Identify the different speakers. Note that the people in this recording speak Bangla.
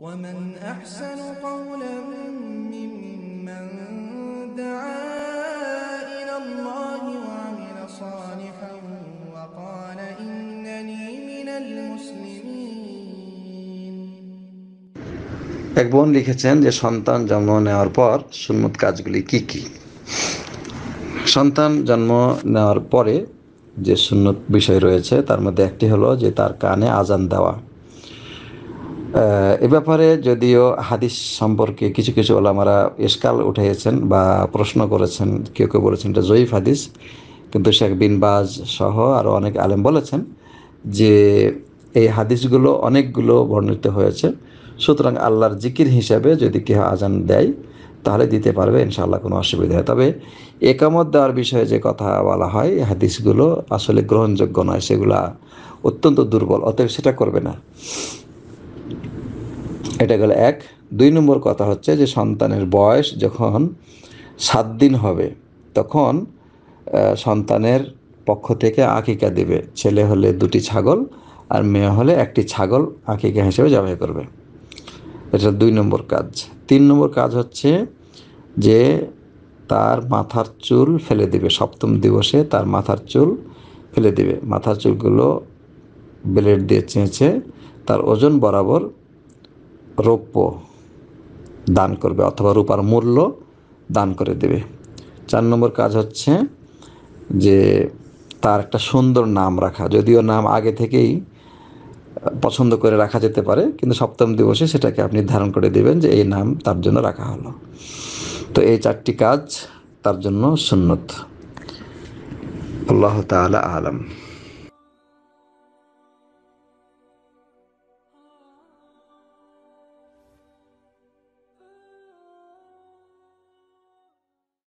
Speaker 1: ومن أحسن قولا ممن دعا إلى الله وعمل صالحا وقال إنني من المسلمين
Speaker 2: এক বোন লিখেছেন যে সন্তান জন্ম নেওয়ার পর সুন্নত কাজগুলি কি কি সন্তান জন্ম নেওয়ার পরে যে সুন্নত বিষয় রয়েছে তার মধ্যে একটি হলো যে তার কানে আজান দেওয়া এ ব্যাপারে যদিও হাদিস সম্পর্কে কিছু কিছু ওলামারা ইস্কাল উঠেছেন বা প্রশ্ন করেছেন কেউ কেউ বলেছেন এটা জয়ীফ হাদিস কিন্তু শেখ বিন বাজ সহ আরও অনেক আলেম বলেছেন যে এই হাদিসগুলো অনেকগুলো বর্ণিত হয়েছে সুতরাং আল্লাহর জিকির হিসাবে যদি কেউ আজান দেয় তাহলে দিতে পারবে ইনশাআল্লাহ কোনো অসুবিধা হয় তবে একামত দেওয়ার বিষয়ে যে কথা বলা হয় হাদিসগুলো আসলে গ্রহণযোগ্য নয় সেগুলা অত্যন্ত দুর্বল অতএব সেটা করবে না এটা গেল এক দুই নম্বর কথা হচ্ছে যে সন্তানের বয়স যখন সাত দিন হবে তখন সন্তানের পক্ষ থেকে আঁকিকা দেবে ছেলে হলে দুটি ছাগল আর মেয়ে হলে একটি ছাগল আঁকিকা হিসেবে জবাই করবে এটা দুই নম্বর কাজ তিন নম্বর কাজ হচ্ছে যে তার মাথার চুল ফেলে দিবে সপ্তম দিবসে তার মাথার চুল ফেলে দিবে মাথার চুলগুলো ব্লেড দিয়ে চেঁচে তার ওজন বরাবর রৌপ্য দান করবে অথবা রূপার মূল্য দান করে দেবে চার নম্বর কাজ হচ্ছে যে তার একটা সুন্দর নাম রাখা যদিও নাম আগে থেকেই পছন্দ করে রাখা যেতে পারে কিন্তু সপ্তম দিবসে সেটাকে আপনি ধারণ করে দেবেন যে এই নাম তার জন্য রাখা হলো তো এই চারটি কাজ তার জন্য সুন্নত আল্লাহ তালা আলম